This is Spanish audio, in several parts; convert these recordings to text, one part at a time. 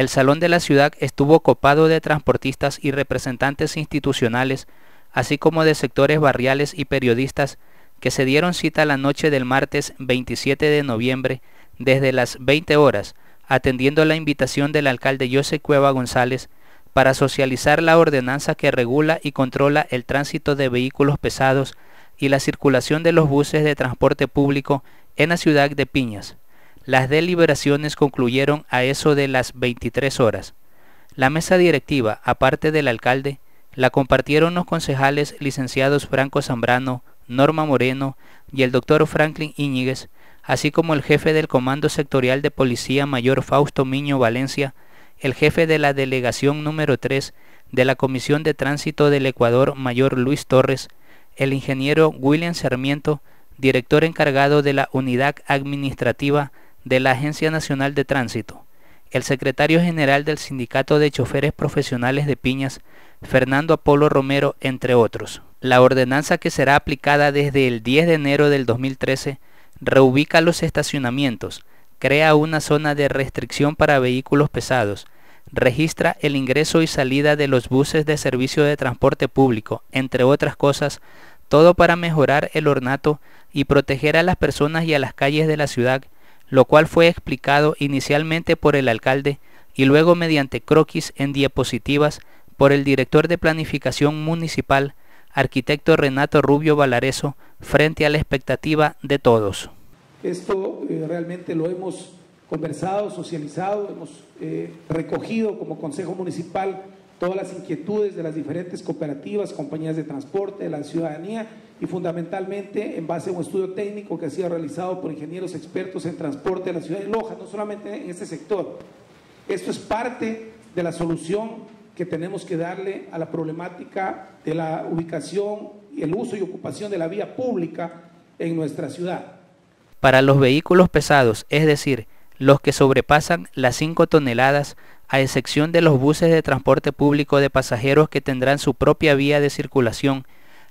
El salón de la ciudad estuvo copado de transportistas y representantes institucionales, así como de sectores barriales y periodistas que se dieron cita la noche del martes 27 de noviembre desde las 20 horas, atendiendo la invitación del alcalde José Cueva González para socializar la ordenanza que regula y controla el tránsito de vehículos pesados y la circulación de los buses de transporte público en la ciudad de Piñas. Las deliberaciones concluyeron a eso de las 23 horas. La mesa directiva, aparte del alcalde, la compartieron los concejales licenciados Franco Zambrano, Norma Moreno y el doctor Franklin Íñiguez, así como el jefe del Comando Sectorial de Policía Mayor Fausto Miño Valencia, el jefe de la Delegación número 3 de la Comisión de Tránsito del Ecuador Mayor Luis Torres, el ingeniero William Sarmiento, director encargado de la Unidad Administrativa de la Agencia Nacional de Tránsito, el secretario general del Sindicato de Choferes Profesionales de Piñas, Fernando Apolo Romero, entre otros. La ordenanza que será aplicada desde el 10 de enero del 2013 reubica los estacionamientos, crea una zona de restricción para vehículos pesados, registra el ingreso y salida de los buses de servicio de transporte público, entre otras cosas, todo para mejorar el ornato y proteger a las personas y a las calles de la ciudad lo cual fue explicado inicialmente por el alcalde y luego mediante croquis en diapositivas por el director de planificación municipal, arquitecto Renato Rubio Valareso, frente a la expectativa de todos. Esto eh, realmente lo hemos conversado, socializado, hemos eh, recogido como Consejo Municipal todas las inquietudes de las diferentes cooperativas, compañías de transporte, de la ciudadanía y fundamentalmente en base a un estudio técnico que ha sido realizado por ingenieros expertos en transporte de la ciudad de Loja, no solamente en este sector. Esto es parte de la solución que tenemos que darle a la problemática de la ubicación, el uso y ocupación de la vía pública en nuestra ciudad. Para los vehículos pesados, es decir, los que sobrepasan las 5 toneladas, a excepción de los buses de transporte público de pasajeros que tendrán su propia vía de circulación.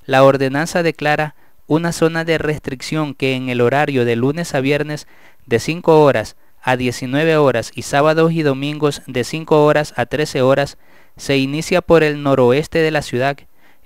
La ordenanza declara una zona de restricción que en el horario de lunes a viernes de 5 horas a 19 horas y sábados y domingos de 5 horas a 13 horas se inicia por el noroeste de la ciudad,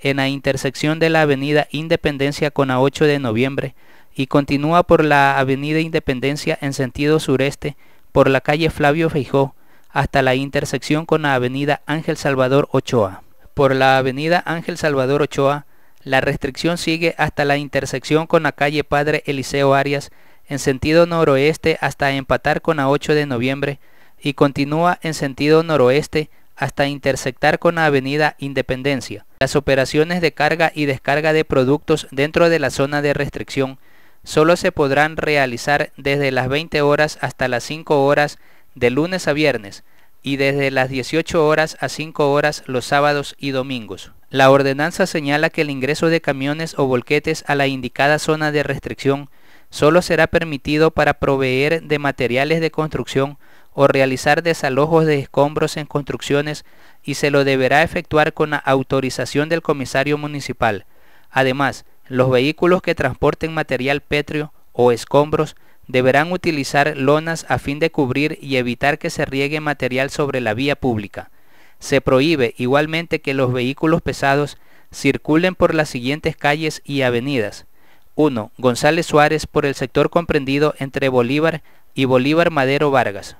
en la intersección de la Avenida Independencia con a 8 de noviembre y continúa por la Avenida Independencia en sentido sureste por la calle Flavio Feijó hasta la intersección con la avenida Ángel Salvador Ochoa. Por la avenida Ángel Salvador Ochoa, la restricción sigue hasta la intersección con la calle Padre Eliseo Arias en sentido noroeste hasta empatar con la 8 de noviembre y continúa en sentido noroeste hasta intersectar con la avenida Independencia. Las operaciones de carga y descarga de productos dentro de la zona de restricción solo se podrán realizar desde las 20 horas hasta las 5 horas de lunes a viernes y desde las 18 horas a 5 horas los sábados y domingos. La ordenanza señala que el ingreso de camiones o volquetes a la indicada zona de restricción solo será permitido para proveer de materiales de construcción o realizar desalojos de escombros en construcciones y se lo deberá efectuar con la autorización del comisario municipal. Además, los vehículos que transporten material pétreo o escombros deberán utilizar lonas a fin de cubrir y evitar que se riegue material sobre la vía pública. Se prohíbe igualmente que los vehículos pesados circulen por las siguientes calles y avenidas. 1. González Suárez por el sector comprendido entre Bolívar y Bolívar Madero Vargas.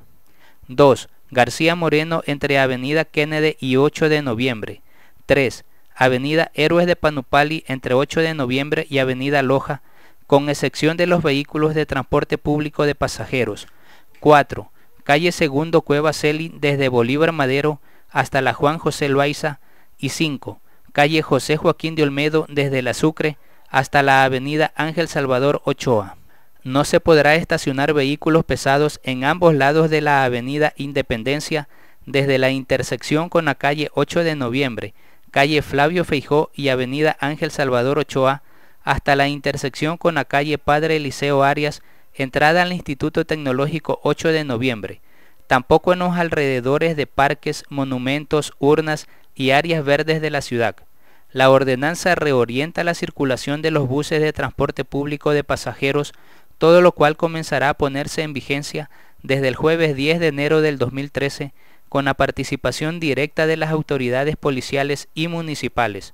2. García Moreno entre Avenida Kennedy y 8 de noviembre. 3. Avenida Héroes de Panupali entre 8 de noviembre y Avenida Loja con excepción de los vehículos de transporte público de pasajeros. 4. Calle Segundo Cueva Celi desde Bolívar Madero hasta la Juan José Loaiza y 5. Calle José Joaquín de Olmedo desde la Sucre hasta la Avenida Ángel Salvador Ochoa. No se podrá estacionar vehículos pesados en ambos lados de la Avenida Independencia desde la intersección con la calle 8 de Noviembre, calle Flavio Feijó y Avenida Ángel Salvador Ochoa hasta la intersección con la calle Padre Eliseo Arias, entrada al Instituto Tecnológico 8 de noviembre, tampoco en los alrededores de parques, monumentos, urnas y áreas verdes de la ciudad. La ordenanza reorienta la circulación de los buses de transporte público de pasajeros, todo lo cual comenzará a ponerse en vigencia desde el jueves 10 de enero del 2013 con la participación directa de las autoridades policiales y municipales.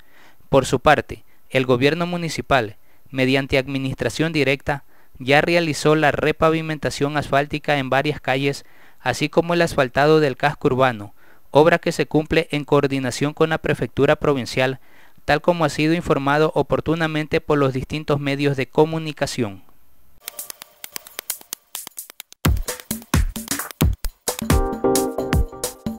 Por su parte, el gobierno municipal, mediante administración directa, ya realizó la repavimentación asfáltica en varias calles, así como el asfaltado del casco urbano, obra que se cumple en coordinación con la Prefectura Provincial, tal como ha sido informado oportunamente por los distintos medios de comunicación.